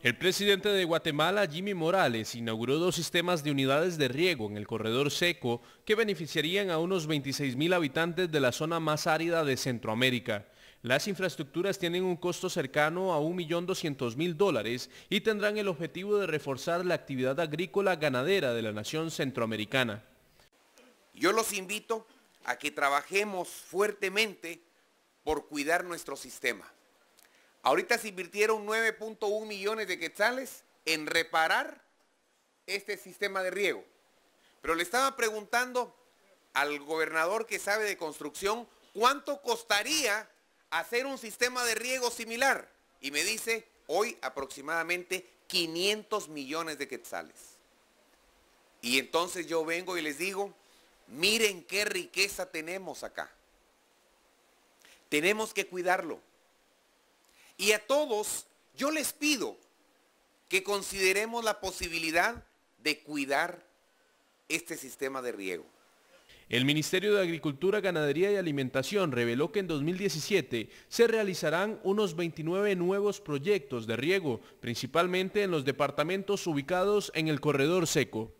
El presidente de Guatemala, Jimmy Morales, inauguró dos sistemas de unidades de riego en el corredor seco que beneficiarían a unos 26.000 habitantes de la zona más árida de Centroamérica. Las infraestructuras tienen un costo cercano a 1.200.000 dólares y tendrán el objetivo de reforzar la actividad agrícola ganadera de la nación centroamericana. Yo los invito a que trabajemos fuertemente por cuidar nuestro sistema. Ahorita se invirtieron 9.1 millones de quetzales en reparar este sistema de riego. Pero le estaba preguntando al gobernador que sabe de construcción cuánto costaría hacer un sistema de riego similar. Y me dice, hoy aproximadamente 500 millones de quetzales. Y entonces yo vengo y les digo, miren qué riqueza tenemos acá. Tenemos que cuidarlo. Y a todos yo les pido que consideremos la posibilidad de cuidar este sistema de riego. El Ministerio de Agricultura, Ganadería y Alimentación reveló que en 2017 se realizarán unos 29 nuevos proyectos de riego, principalmente en los departamentos ubicados en el corredor seco.